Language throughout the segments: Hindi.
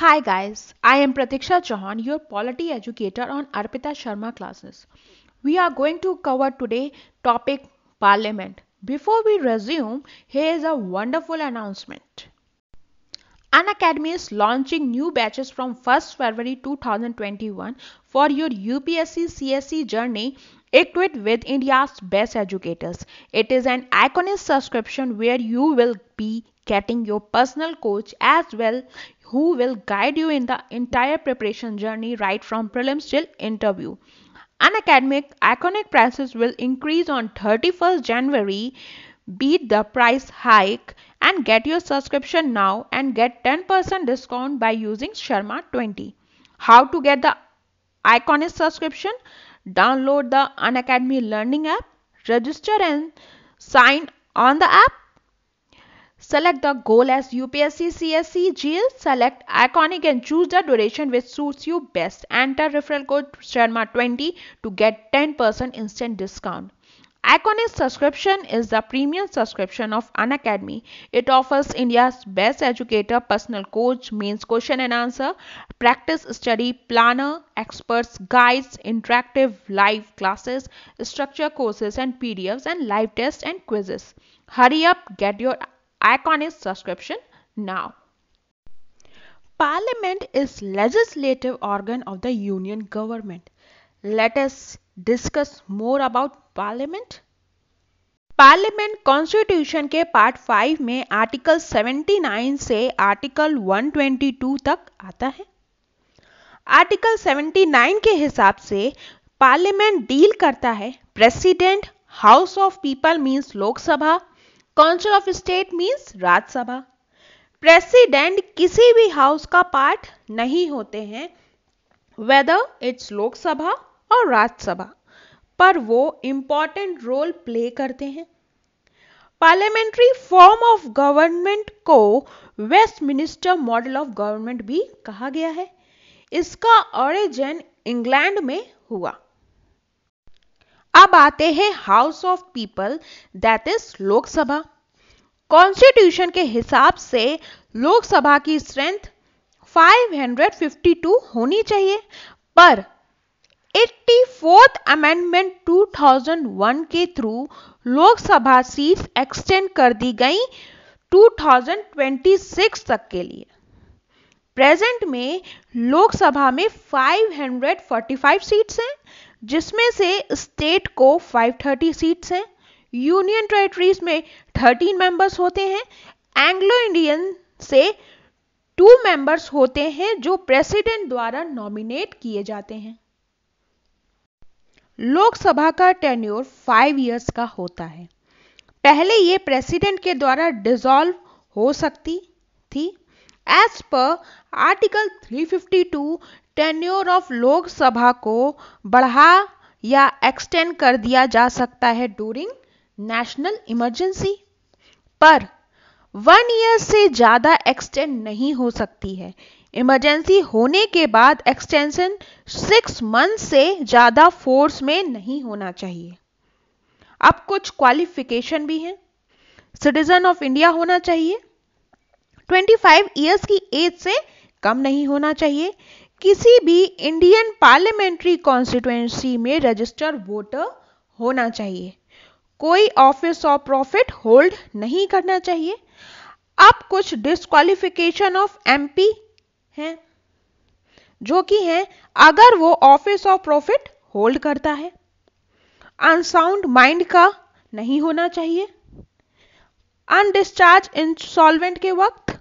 Hi guys, I am Pratiksha Chauhan, your polity educator on Arpita Sharma classes. We are going to cover today topic Parliament. Before we resume, here is a wonderful announcement. An Academy is launching new batches from 1st February 2021 for your UPSC CSE journey equipped with India's best educators. It is an iconic subscription where you will be getting your personal coach as well who will guide you in the entire preparation journey right from prelims till interview. An academic iconic prices will increase on 31st January. Beat the price hike and get your subscription now and get 10% discount by using Sharma 20. How to get the iconic subscription? Download the Unacademy Learning app, register and sign on the app Select the goal as UPSC, CSC, GL. Select Iconic and choose the duration which suits you best. Enter referral code Sharma20 to get 10% instant discount. Iconic subscription is the premium subscription of Unacademy. It offers India's best educator, personal coach, mains question and answer, practice study planner, experts, guides, interactive live classes, structure courses and PDFs and live tests and quizzes. Hurry up, get your Icon is subscription now. Parliament is legislative organ of the union government. Let us discuss more about Parliament. Parliament constitution के पार्ट फाइव में आर्टिकल 79 से आर्टिकल 122 तक आता है आर्टिकल 79 के हिसाब से पार्लियामेंट डील करता है president house of people means Lok Sabha council of state means Rajya Sabha president किसी भी हाउस का पार्ट नहीं होते हैं वेदर इट्स लोकसभा और राज्यसभा पर वो इंपॉर्टेंट रोल प्ले करते हैं पार्लियामेंट्री फॉर्म ऑफ गवर्नमेंट को Westminster model of government भी कहा गया है इसका ओरिजिन इंग्लैंड में हुआ अब आते हैं house of people that is Lok Sabha constitution के हिसाब से लोकसभा की स्ट्रेंथ 552 होनी चाहिए पर 84th अमेंडमेंट 2001 के थ्रू लोकसभा सीट्स एक्सटेंड कर दी गई 2026 तक के लिए प्रेजेंट में लोकसभा में 545 सीट्स हैं जिसमें से स्टेट को 530 सीट्स हैं यूनियन टेरिटरीज में 13 मेंबर्स होते हैं एंग्लो इंडियन से टू मेंबर्स होते हैं जो प्रेसिडेंट द्वारा नॉमिनेट किए जाते हैं लोकसभा का टेन्योर फाइव इयर्स का होता है पहले ये प्रेसिडेंट के द्वारा डिसॉल्व हो सकती थी as per article 352 tenure of Lok Sabha को बढ़ा या एक्सटेंड कर दिया जा सकता है डूरिंग नेशनल इमरजेंसी पर वन ईयर से ज़्यादा एक्सटेंड नहीं हो सकती है इमरजेंसी होने के बाद एक्सटेंशन सिक्स मंथ से ज़्यादा फोर्स में नहीं होना चाहिए अब कुछ क्वालिफिकेशन भी हैं सिटीजन ऑफ इंडिया होना चाहिए 25 इयर्स की एज से कम नहीं होना चाहिए किसी भी इंडियन पार्लियामेंट्री कॉन्स्टिट्युएंसी में रजिस्टर वोटर होना चाहिए कोई ऑफिस ऑफ प्रॉफिट होल्ड नहीं करना चाहिए अब कुछ डिस्कालिफिकेशन ऑफ एमपी हैं जो कि हैं अगर वो ऑफिस ऑफ प्रॉफिट होल्ड करता है अनसाउंड माइंड का नहीं होना चाहिए अनडिस्चार्ज इंसॉल्वेंट के वक्त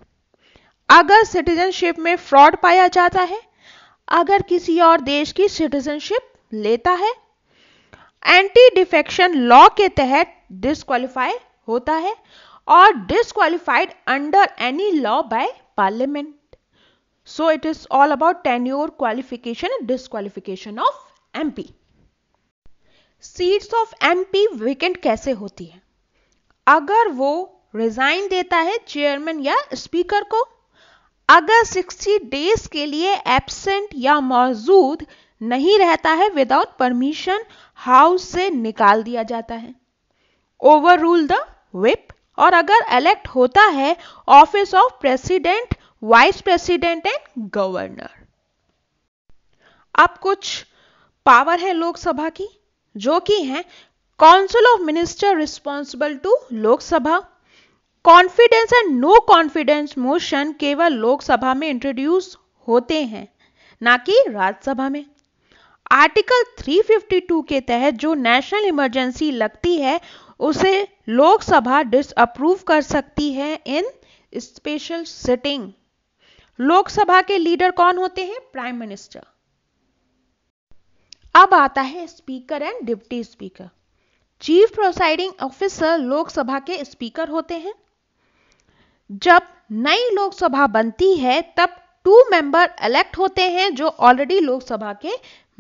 अगर सिटीजनशिप में फ्रॉड पाया जाता है अगर किसी और देश की सिटीजनशिप लेता है एंटी डिफेक्शन लॉ के तहत डिस्कालीफाई होता है और disqualified under any law by parliament so it is all about tenure qualification and disqualification of mp seats of MP vacant कैसे होती है अगर वो रिजाइन देता है चेयरमैन या स्पीकर को अगर 60 डेज के लिए एबसेंट या मौजूद नहीं रहता है विदाउट परमिशन हाउस से निकाल दिया जाता है ओवर रूल द विप और अगर इलेक्ट होता है office of president vice president and governor अब कुछ पावर है लोकसभा की जो कि है council of minister responsible to Lok Sabha confidence and no confidence motion केवल लोकसभा में इंट्रोड्यूस होते हैं ना कि राज्यसभा में आर्टिकल 352 के तहत जो नेशनल इमरजेंसी लगती है उसे लोकसभा डिसअप्रूव कर सकती है इन स्पेशल सिटिंग लोकसभा के लीडर कौन होते हैं प्राइम मिनिस्टर अब आता है speaker and deputy speaker chief presiding officer Lok Sabha के स्पीकर होते हैं जब नई लोकसभा बनती है तब टू मेंबर इलेक्ट होते हैं जो ऑलरेडी लोकसभा के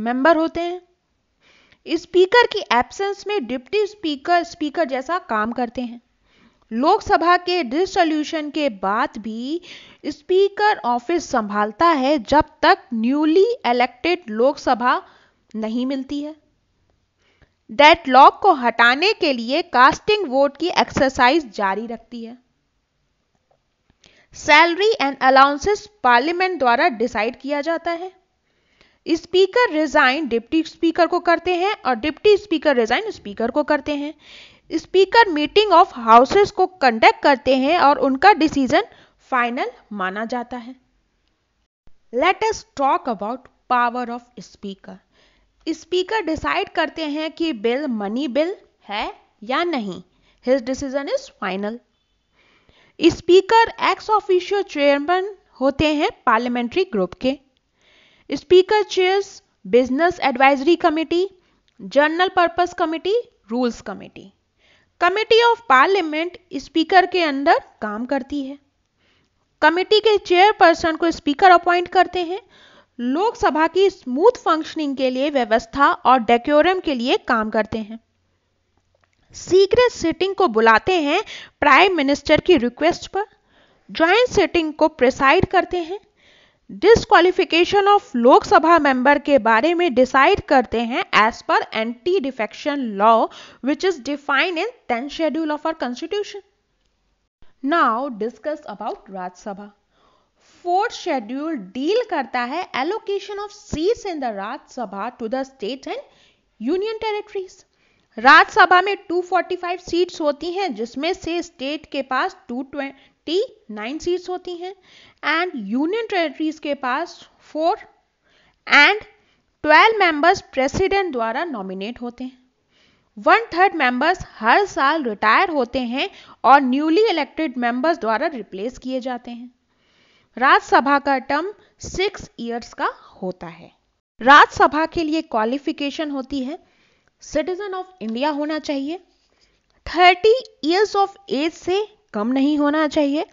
मेंबर होते हैं स्पीकर की एब्सेंस में डिप्टी स्पीकर स्पीकर जैसा काम करते हैं लोकसभा के डिसोल्यूशन के बाद भी स्पीकर ऑफिस संभालता है जब तक न्यूली इलेक्टेड लोकसभा नहीं मिलती है डेट लॉक को हटाने के लिए कास्टिंग वोट की एक्सरसाइज जारी रखती है सैलरी एंड अलाउंसेस पार्लियामेंट द्वारा डिसाइड किया जाता है स्पीकर रिजाइन डिप्टी स्पीकर को करते हैं और डिप्टी स्पीकर रिजाइन स्पीकर को करते हैं स्पीकर मीटिंग ऑफ हाउसेस को कंडक्ट करते हैं और उनका डिसीजन फाइनल माना जाता है let's talk about power of speaker speaker decide करते हैं कि बिल मनी बिल है या नहीं his decision is final speaker ex official chairman होते हैं पार्लियामेंट्री ग्रुप के speaker chairs business advisory committee general purpose committee rules committee committee of parliament speaker के अंदर काम करती है कमेटी के चेयरपर्सन को स्पीकर अपॉइंट करते हैं लोकसभा की स्मूथ फंक्शनिंग के लिए व्यवस्था और डेक्योरम के लिए काम करते हैं सीक्रेट सिटिंग को बुलाते हैं प्राइम मिनिस्टर की रिक्वेस्ट पर ज्वाइंट सिटिंग को प्रिसाइड करते हैं डिस्कालिफिकेशन ऑफ लोकसभा मेंबर के बारे में डिसाइड करते हैं as per anti defection law which is defined in tenth schedule of our constitution now discuss about Rajya Sabha fourth schedule deal करता है allocation of seats in the Rajya Sabha to the state and union territories Rajya Sabha में 245 सीट्स होती हैं जिसमें से स्टेट के पास 229 सीट्स होती हैं एंड यूनियन टेरिटरीज के पास फोर एंड 12 मेंबर्स प्रेसिडेंट द्वारा नॉमिनेट होते हैं वन थर्ड मेंबर्स हर साल रिटायर होते हैं और न्यूली इलेक्टेड मेंबर्स द्वारा रिप्लेस किए जाते हैं राज्यसभा का टर्म सिक्स ईयर्स का होता है राज्यसभा के लिए क्वालिफिकेशन होती है सिटीजन ऑफ इंडिया होना चाहिए थर्टी ईयर्स ऑफ एज से कम नहीं होना चाहिए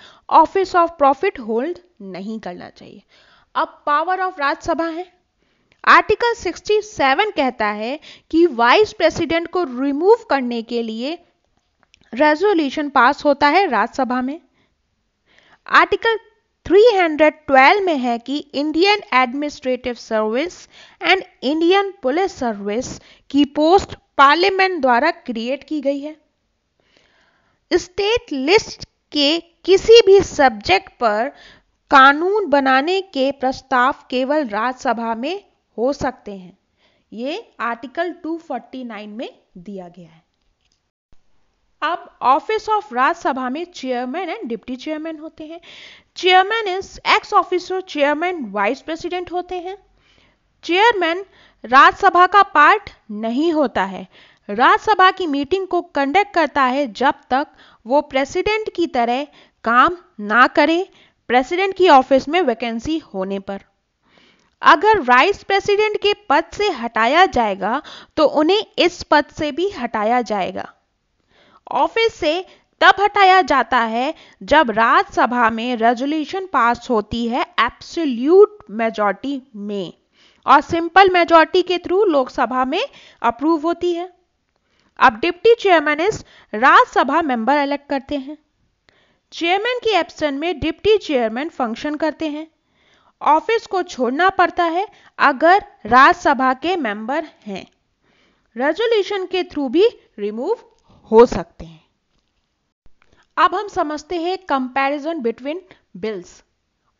ऑफिस ऑफ प्रॉफिट होल्ड नहीं करना चाहिए अब पावर ऑफ राज्यसभा है आर्टिकल 67 कहता है कि वाइस प्रेसिडेंट को रिमूव करने के लिए रेजोल्यूशन पास होता है राज्यसभा में आर्टिकल 312 में है कि Indian administrative service and Indian police service की पोस्ट पार्लियामेंट द्वारा क्रिएट की गई है स्टेट लिस्ट के किसी भी सब्जेक्ट पर कानून बनाने के प्रस्ताव केवल राज्यसभा में हो सकते हैं ये आर्टिकल 249 में दिया गया है अब ऑफिस ऑफ राज्यसभा में चेयरमैन एंड डिप्टी चेयरमैन होते हैं chairman is ex officer chairman vice president होते हैं चेयरमैन राज्यसभा का पार्ट नहीं होता है राज्यसभा की मीटिंग को कंडक्ट करता है जब तक वो प्रेसिडेंट की तरह काम ना करे प्रेसिडेंट की ऑफिस में वैकेंसी होने पर अगर वाइस प्रेसिडेंट के पद से हटाया जाएगा तो उन्हें इस पद से भी हटाया जाएगा ऑफिस से तब हटाया जाता है जब राज्यसभा में रेजोल्यूशन पास होती है एब्सोल्यूट मेजॉरिटी में और सिंपल मेजोरिटी के थ्रू लोकसभा में अप्रूव होती है अब डिप्टी चेयरमैन इस राज्यसभा मेंबर इलेक्ट करते हैं चेयरमैन की एब्सेंट में डिप्टी चेयरमैन फंक्शन करते हैं ऑफिस को छोड़ना पड़ता है अगर राज्यसभा के मेंबर हैं रेजोल्यूशन के थ्रू भी रिमूव हो सकते हैं अब हम समझते हैं comparison between bills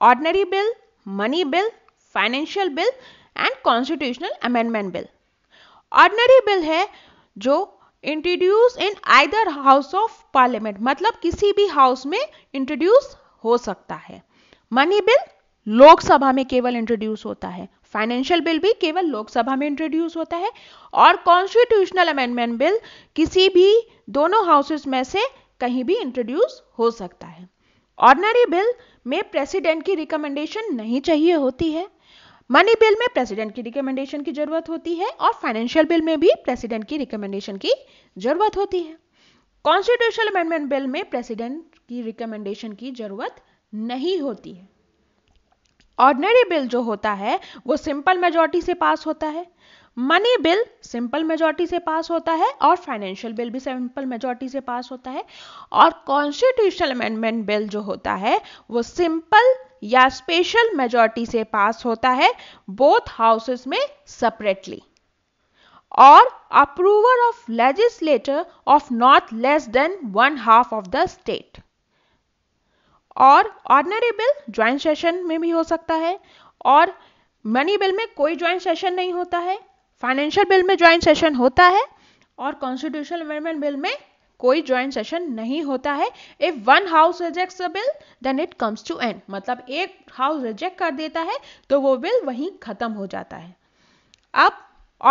ordinary bill money bill financial bill and constitutional amendment bill ordinary bill है जो introduce in either house of parliament मतलब किसी भी हाउस में इंट्रोड्यूस हो सकता है मनी बिल लोकसभा में केवल इंट्रोड्यूस होता है फाइनेंशियल बिल भी केवल लोकसभा में इंट्रोड्यूस होता है और कॉन्स्टिट्यूशनल अमेंडमेंट बिल किसी भी दोनों हाउसेस में से कहीं भी इंट्रोड्यूस हो सकता है ऑर्डनरी बिल में प्रेसिडेंट की रिकमेंडेशन नहीं चाहिए होती है मनी बिल में प्रेसिडेंट की रिकमेंडेशन की जरूरत होती है और फाइनेंशियल बिल में भी प्रेसिडेंट की रिकमेंडेशन की जरूरत होती है कॉन्स्टिट्यूशनल अमेंडमेंट बिल में प्रेसिडेंट की रिकमेंडेशन की जरूरत नहीं होती है ऑर्डनरी बिल जो होता है वो सिंपल मेजोरिटी से पास होता है मनी बिल सिंपल मेजोरिटी से पास होता है और फाइनेंशियल बिल भी सिंपल मेजोरिटी से पास होता है और कॉन्स्टिट्यूशनल अमेंडमेंट बिल जो होता है वो सिंपल या स्पेशल मेजोरिटी से पास होता है बोथ हाउसेस में सेपरेटली और approver of legislator of not less than one half of the state और ऑर्डनरी बिल ज्वाइंट सेशन में भी हो सकता है और मनी बिल में कोई ज्वाइंट सेशन नहीं होता है फाइनेंशियल बिल में ज्वाइंट सेशन होता है और कॉन्स्टिट्यूशनल अमेंडमेंट बिल में कोई ज्वाइंट सेशन नहीं होता है if one house reject a bill then it comes to and मतलब एक हाउस रिजेक्ट कर देता है तो वो बिल वहीं खत्म हो जाता है अब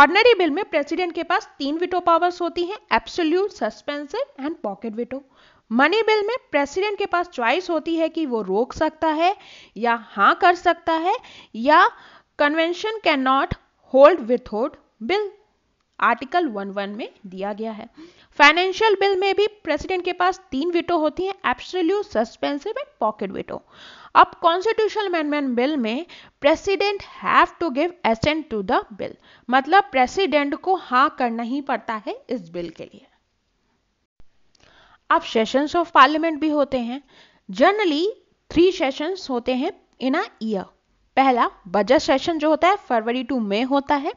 ऑर्डनरी बिल में प्रेसिडेंट के पास तीन विटो पावर्स होती हैं absolute suspensive and pocket veto money bill में प्रेसिडेंट के पास चॉइस होती है कि वो रोक सकता है या हां कर सकता है या convention can not hold withhold bill article 11 में दिया गया है फाइनेंशियल बिल में भी प्रेसिडेंट के पास तीन विटो होती हैं absolute suspensive and pocket veto अब कॉन्स्टिट्यूशनल अमेंडमेंट बिल में president have to give assent to the bill मतलब प्रेसिडेंट को हां करना ही पड़ता है इस बिल के लिए अब सेशंस ऑफ पार्लियामेंट भी होते हैं जनरली थ्री सेशंस होते हैं इन अ ईयर पहला बजट सेशन जो होता है फरवरी टू मई होता है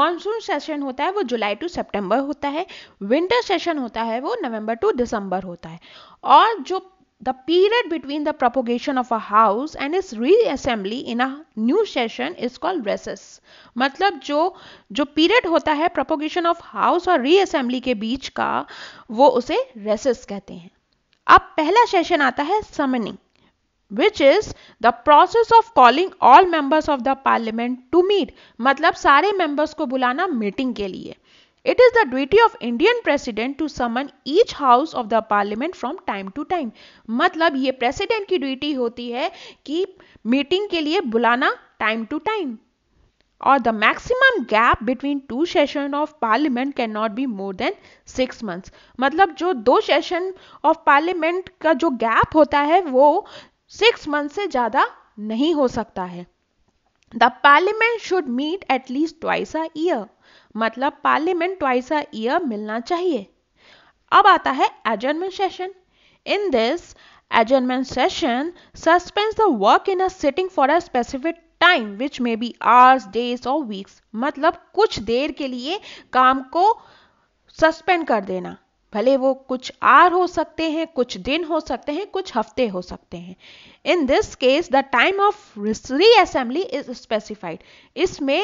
मानसून सेशन होता है वो जुलाई टू सितंबर होता है विंटर सेशन होता है वो नवंबर टू दिसंबर होता है और जो the period between the propagation of a house and its reassembly in a new session is called recess मतलब जो जो पीरियड होता है प्रोपोगेशन ऑफ हाउस और रीअसेंबली के बीच का वो उसे रेसेस कहते हैं अब पहला सेशन आता है summoning which is the process of calling all members of the parliament to meet मतलब सारे members को बुलाना meeting के लिए It is the duty of Indian president to summon each house of the parliament from time to time. मतलब ये president की duty होती है कि meeting के लिए बुलाना time to time. or the maximum gap between two session of parliament cannot be more than six months मतलब जो दो session of parliament का जो gap होता है वो six months से ज़्यादा नहीं हो सकता है the parliament should meet at least twice a year मतलब पार्लियामेंट ट्वाइस अ ईयर मिलना चाहिए अब आता है adjournment session in this adjournment session suspends the work in a sitting for a specific time which may be hours days और वीक्स मतलब कुछ देर के लिए काम को सस्पेंड कर देना भले वो कुछ आर हो सकते हैं कुछ दिन हो सकते हैं कुछ हफ्ते हो सकते हैं in this case the time of assembly is specified इसमें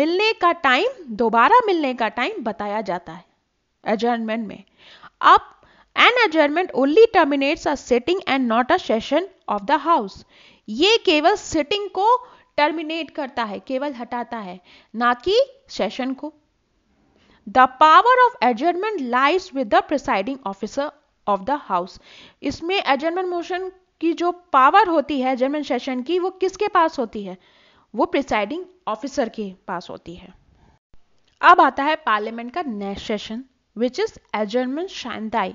मिलने का टाइम दोबारा मिलने का टाइम बताया जाता है एजर्नमेंट में अब an adjournment only terminates a sitting and not a session of the house ये केवल सिटिंग को टर्मिनेट करता है केवल हटाता है ना कि सेशन को the power of adjournment lies with the presiding officer of the house इसमें एडजमेंट मोशन की जो पावर होती है एडजमेंट सेशन की वो किसके पास होती है वो प्रिसाइडिंग ऑफिसर के पास होती है अब आता है पार्लियामेंट का next session which is adjournment sine die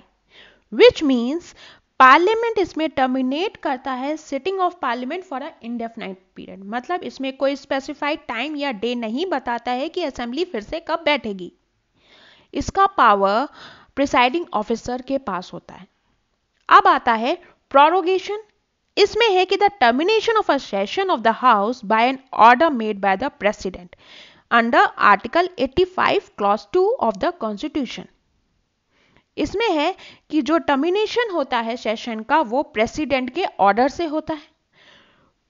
which means parliament इसमें टर्मिनेट करता है sitting of parliament for a indefinite period मतलब इसमें कोई स्पेसिफाइड टाइम या डे नहीं बताता है कि असेंबली फिर से कब बैठेगी इसका पावर प्रिसाइडिंग ऑफिसर के पास होता है अब आता है प्रोरोगेशन इसमें है कि the termination of a session of the house by an order made by the president under article 85 clause 2 of the constitution इसमें है कि जो टर्मिनेशन होता है सेशन का वो प्रेसिडेंट के ऑर्डर से होता है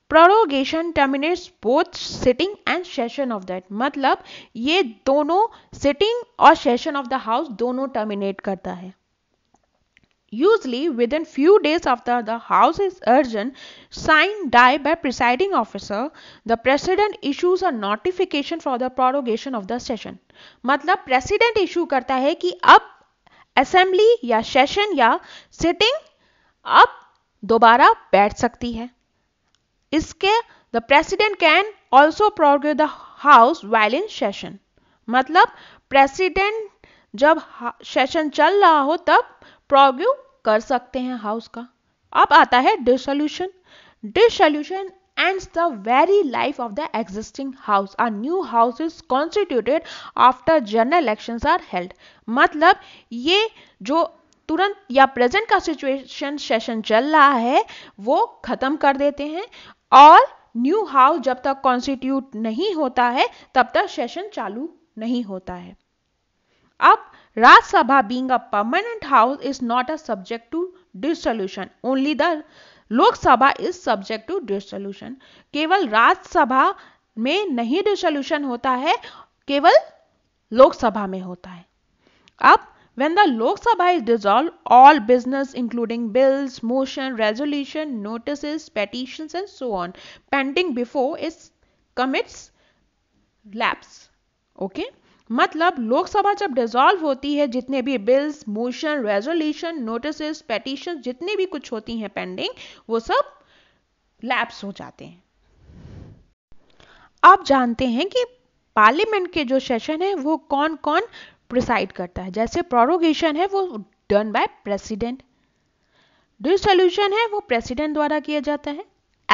prorogation terminates both sitting and session of that मतलब ये दोनों सिटिंग और सेशन ऑफ द हाउस दोनों टर्मिनेट करता है usually within few days after the house is urgent signed die by presiding officer the president issues a notification for the prorogation of the session मतलब प्रेसिडेंट इशू करता है कि अब असेंबली या सेशन या सिटिंग अब दोबारा बैठ सकती है इसके the president can also prorogue the house while in session मतलब प्रेसिडेंट जब सेशन चल रहा हो तब प्रोग्यू कर सकते हैं हाउस का अब आता है dissolution dissolution ends the very life of the existing house are new house is constituted after general election are held मतलब ये जो तुरंत या प्रेजेंट का सिचुएशन सेशन चल रहा है वो खत्म कर देते हैं और न्यू हाउस जब तक कॉन्स्टिट्यूट नहीं होता है तब तक सेशन चालू नहीं होता है अब Rajya Sabha being a permanent house is not a subject to dissolution only the Lok Sabha is subject to dissolution केवल राज्यसभा में नहीं डिसोल्यूशन होता है केवल लोकसभा में होता है अब When the Lok Sabha is dissolved, all business including bills, motion, resolution, notices, petitions and so on pending before is commits lapse. Okay. मतलब लोकसभा जब डिजॉल्व होती है जितने भी bills motion resolution notice petition जितने भी कुछ होती हैं पेंडिंग वो सब लैप्स हो जाते हैं आप जानते हैं कि पार्लियामेंट के जो सेशन है वो कौन कौन प्रिसाइड करता है जैसे प्रोरोगेशन है वो डन बाय प्रेसिडेंट डिसोल्यूशन है वो प्रेसिडेंट द्वारा किया जाता है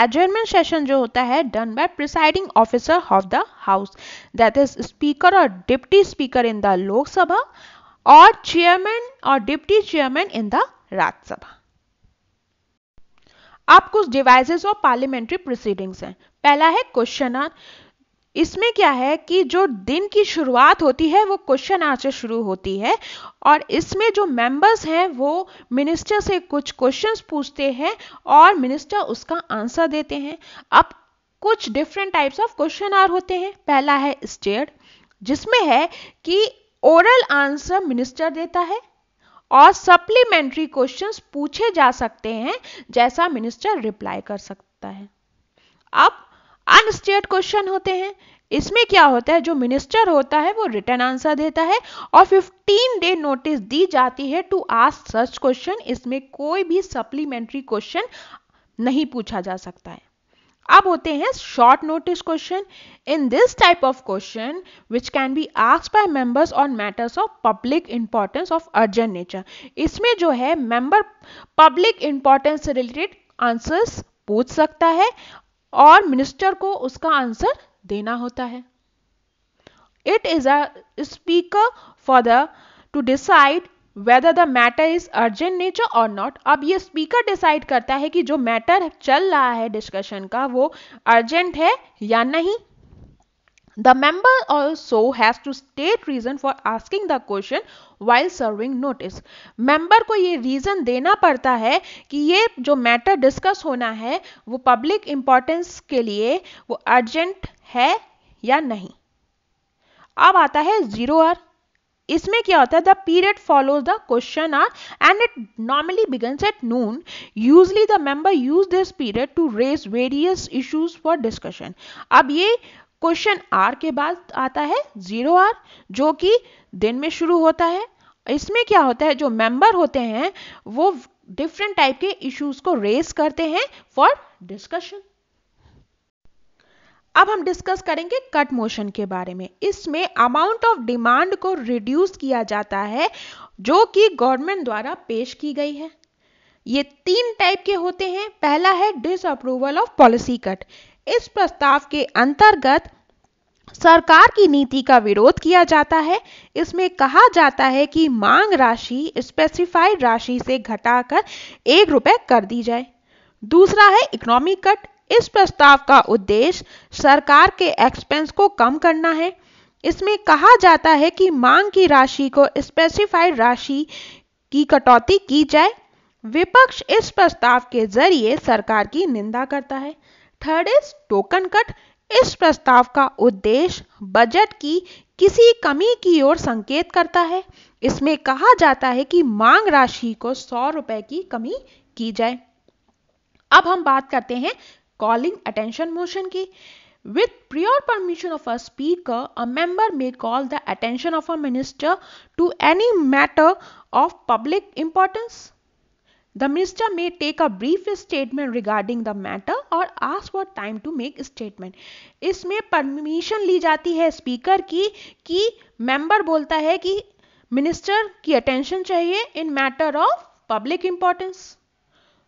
एडजर्नमेंट सेशन जो होता है done by presiding officer of the house that is speaker और deputy speaker in the Lok Sabha और चेयरमैन और deputy chairman in the Rajya Sabha आप कुछ डिवाइसेस और पार्लियामेंट्री प्रोसीडिंग्स हैं पहला है क्वेश्चन आर इसमें क्या है कि जो दिन की शुरुआत होती है वो क्वेश्चन आंसर शुरू होती है और इसमें जो मेंबर्स हैं वो मिनिस्टर से कुछ क्वेश्चंस पूछते हैं और मिनिस्टर उसका आंसर देते हैं अब कुछ different types of question are होते हैं पहला है स्टेड जिसमें है कि ओरल आंसर मिनिस्टर देता है और सप्लीमेंट्री क्वेश्चंस पूछे जा सकते हैं जैसा मिनिस्टर रिप्लाई कर सकता है अब अनस्टेट क्वेश्चन होते हैं इसमें क्या होता है जो मिनिस्टर होता है वो रिटर्न आंसर देता है और 15 डे नोटिस दी जाती है टू आस्क सच क्वेश्चन इसमें कोई भी सप्लीमेंट्री क्वेश्चन नहीं पूछा जा सकता है अब होते हैं short notice question in this type of question which can be ask by members on matters of public importance of urgent nature इसमें जो है मेंबर पब्लिक इंपॉर्टेंस से रिलेटेड आंसर्स पूछ सकता है और मिनिस्टर को उसका आंसर देना होता है it is a speaker for the to decide whether the matter is urgent nature और नॉट अब ये स्पीकर डिसाइड करता है कि जो मैटर चल रहा है डिस्कशन का वो अर्जेंट है या नहीं The member also has to state reason for asking the question while serving notice. Member को ये reason देना पड़ता है कि ये जो matter discuss होना है वो public importance के लिए वो urgent है या नहीं अब आता है जीरो आर इसमें क्या होता है the period follows the question hour and it normally begins at noon usually the member use this period to raise various issues for discussion अब ये क्वेश्चन आर के बाद आता है जीरो आर जो कि दिन में शुरू होता है इसमें क्या होता है जो मेंबर होते हैं वो डिफरेंट टाइप के इश्यूज को रेस करते हैं फॉर डिस्कशन अब हम डिस्कस करेंगे कट मोशन के बारे में इसमें अमाउंट ऑफ डिमांड को रिड्यूस किया जाता है जो कि गवर्नमेंट द्वारा पेश की गई है ये तीन टाइप के होते हैं पहला है डिसअप्रूवल ऑफ पॉलिसी कट इस प्रस्ताव के अंतर्गत सरकार की नीति का विरोध किया जाता है इसमें कहा जाता है कि मांग राशि स्पेसिफाइड राशि से घटाकर एक रुपए कर दी जाए दूसरा है इकोनॉमिक कट इस प्रस्ताव का उद्देश्य सरकार के एक्सपेंस को कम करना है इसमें कहा जाता है कि मांग की राशि को स्पेसिफाइड राशि की कटौती की जाए विपक्ष इस प्रस्ताव के जरिए सरकार की निंदा करता है थर्ड इज टोकन कट इस प्रस्ताव का उद्देश्य बजट की किसी कमी की ओर संकेत करता है इसमें कहा जाता है कि मांग राशि को सौ रुपए की कमी की जाए अब हम बात करते हैं कॉलिंग अटेंशन मोशन की with prior permission of a speaker a member may call the attention of a minister to any matter of public importance The minister may take a brief statement regarding the matter or ask for time to make a statement. इसमें permission ली जाती है speaker की कि member बोलता है कि minister की attention चाहिए in matter of public importance.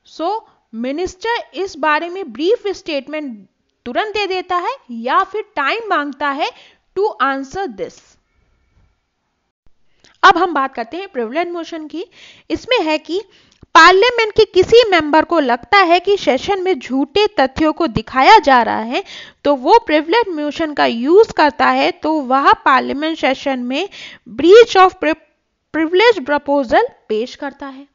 So minister इस बारे में brief statement तुरंत दे देता है या फिर time मांगता है to answer this. अब हम बात करते हैं प्रिवलेंट मोशन की इसमें है कि पार्लियामेंट के किसी मेंबर को लगता है कि सेशन में झूठे तथ्यों को दिखाया जा रहा है तो वो प्रिवलेज मोशन का यूज करता है तो वह पार्लियामेंट सेशन में ब्रीच ऑफ प्रिवलेज प्रपोजल पेश करता है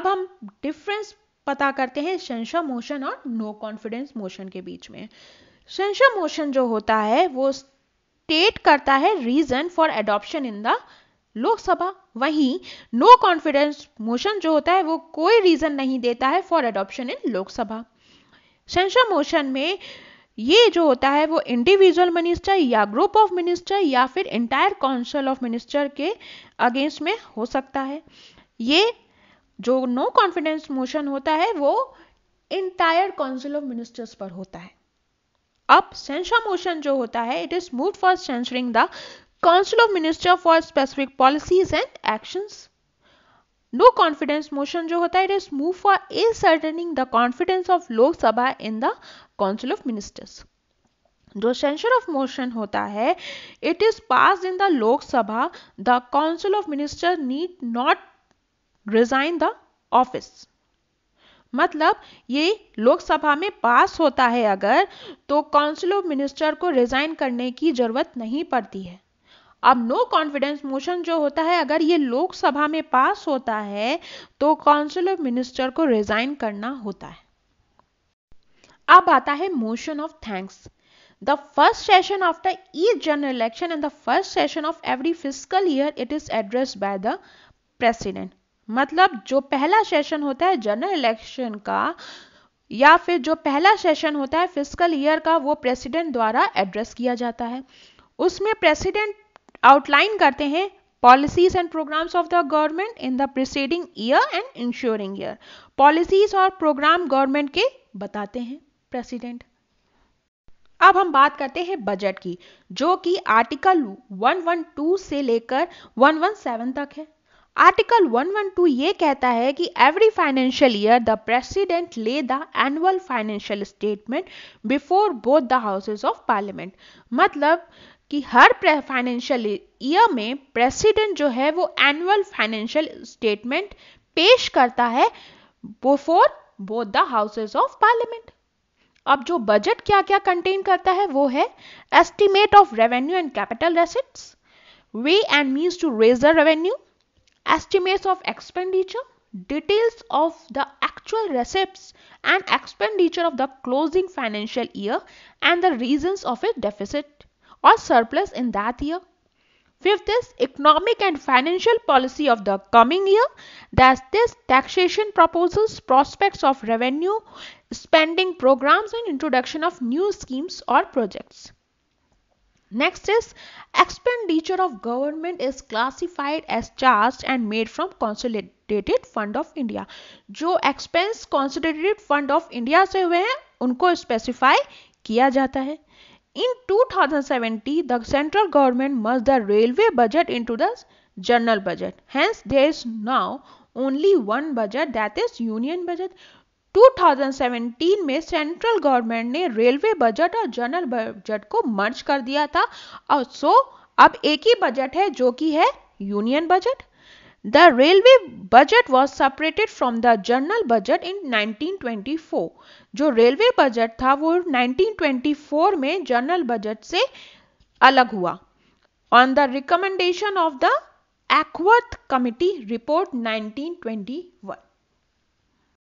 अब हम डिफरेंस पता करते हैं सेंसर मोशन और नो कॉन्फिडेंस मोशन के बीच में सेंसर मोशन जो होता है वो स्टेट करता है reason for adoption in the Lok Sabha वहीं नो कॉन्फिडेंस मोशन जो होता है वो कोई रीजन नहीं देता है for adoption in Lok Sabha censure motion में ये जो होता है वो इंडिविजुअल मिनिस्टर या ग्रुप ऑफ मिनिस्टर या फिर एंटायर काउंसिल ऑफ मिनिस्टर के अगेंस्ट में हो सकता है ये जो नो कॉन्फिडेंस मोशन होता है वो इंटायर काउंसिल ऑफ मिनिस्टर्स पर होता है अब सेंसर मोशन जो होता है it is move for censuring the Council of Minister for Specific Policies and Actions no confidence motion जो होता है it is move for ascertaining the confidence of Lok Sabha in the council of ministers जो सेंशन ऑफ मोशन होता है it is pass in the Lok Sabha the council of minister need not resign the office मतलब ये लोकसभा में पास होता है अगर तो काउंसिल ऑफ मिनिस्टर को रिजाइन करने की जरूरत नहीं पड़ती है अब नो कॉन्फिडेंस मोशन जो होता है अगर ये लोकसभा में पास होता है तो काउंसिल ऑफ मिनिस्टर को रिजाइन करना होता है अब आता है motion of thanks the first session after each general election and the first session of every fiscal year it is addressed by the president मतलब जो पहला सेशन होता है जनरल इलेक्शन का या फिर जो पहला सेशन होता है फिजिकल ईयर का वो प्रेसिडेंट द्वारा एड्रेस किया जाता है उसमें प्रेसिडेंट आउटलाइन करते हैं policies and programmes of the government in the preceding year and ensuring year policies और प्रोग्राम गवर्नमेंट के बताते हैं प्रेसिडेंट अब हम बात करते हैं बजट की जो कि आर्टिकल 112 से लेकर 117 तक है आर्टिकल 112 ये कहता है कि every financial year the president lay the annual financial statement before both the houses of parliament मतलब कि हर फाइनेंशियल ईयर में प्रेसिडेंट जो है वो एनुअल फाइनेंशियल स्टेटमेंट पेश करता है before both the houses of parliament अब जो बजट क्या क्या कंटेन करता है वो है estimate of revenue and capital assets way and means to raise the revenue estimate of expenditure details of the actual receipt and expenditure of the closing financial year and the reason of a deficit or surplus in that year. Fifth is economic and financial policy of the coming year. That's this taxation proposals, prospects of revenue, spending programs and introduction of new schemes or projects. Next is expenditure of government is classified as charged and made from consolidated fund of India जो expense consolidated fund of India से हुए हैं उनको स्पेसिफाई किया जाता है In 2070, the central government merged the railway budget into the general budget. Hence, there is now only one budget that is union budget. 2017 में सेंट्रल गवर्नमेंट ने रेलवे बजट और जनरल बजट को मर्ज कर दिया था और सो अब एक ही बजट है जो कि है union budget the railway budget was separated from the general budget in 1924 जो रेलवे बजट था वो 1924 में जनरल बजट से अलग हुआ on the recommendation of the Acworth committee report 1921